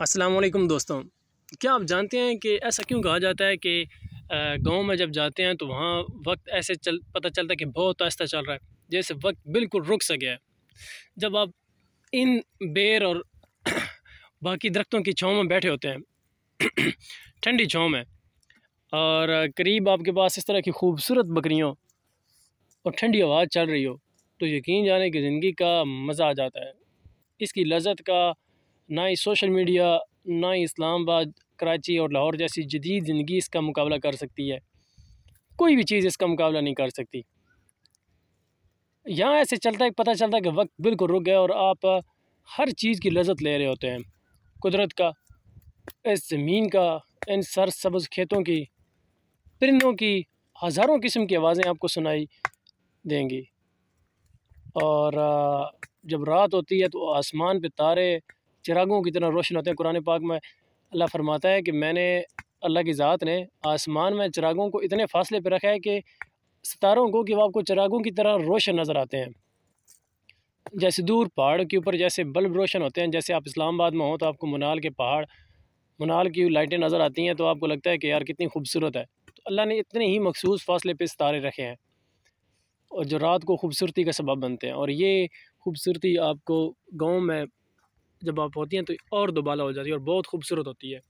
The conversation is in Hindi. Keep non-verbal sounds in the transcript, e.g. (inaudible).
असलम दोस्तों क्या आप जानते हैं कि ऐसा क्यों कहा जाता है कि गांव में जब जाते हैं तो वहाँ वक्त ऐसे चल पता चलता है कि बहुत आहिस्ता चल रहा है जैसे वक्त बिल्कुल रुक सा गया है जब आप इन बेर और (coughs) बाकी दरख्तों की छाँव में बैठे होते हैं (coughs) ठंडी छाँव में और करीब आपके पास इस तरह की खूबसूरत बकरियों और ठंडी आवाज़ चल रही हो तो यकीन जाने कि ज़िंदगी का मज़ा आ जाता है इसकी लजत का ना ही सोशल मीडिया ना ही इस्लामाबाद कराची और लाहौर जैसी जदीद ज़िंदगी इसका मुकाबला कर सकती है कोई भी चीज़ इसका मुकाबला नहीं कर सकती यहाँ ऐसे चलता है पता चलता है कि वक्त बिल्कुल रुक गया और आप हर चीज़ की लजत ले रहे होते हैं कुदरत का इस ज़मीन का इन सर सब्ज़ खेतों की परिंदों की हज़ारों किस्म की आवाज़ें आपको सुनाई देंगी और जब रात होती है तो आसमान पे तारे चिरागों की तरह रोशन होते हैं कुरान पाक में अल्लाह फरमाता है कि मैंने अल्लाह की ज़ात ने आसमान में चिरागों को इतने फासले पर रखा है कि सितारों को कि वह आपको चिरागों की तरह रोशन नज़र आते हैं जैसे दूर पहाड़ के ऊपर जैसे बल्ब रोशन होते हैं जैसे आप इस्लामाबाद में हो तो आपको मनाल के पहाड़ मनाल की लाइटें नज़र आती हैं तो आपको लगता है कि यार कितनी खूबसूरत है तो अल्लाह ने इतने ही मखसूस फासले पे सितारे रखे हैं और जो रात को खूबसूरती का सबब बनते हैं और ये खूबसूरती आपको गाँव में जब आप होती हैं तो और दुबाला हो जाती है और बहुत खूबसूरत होती है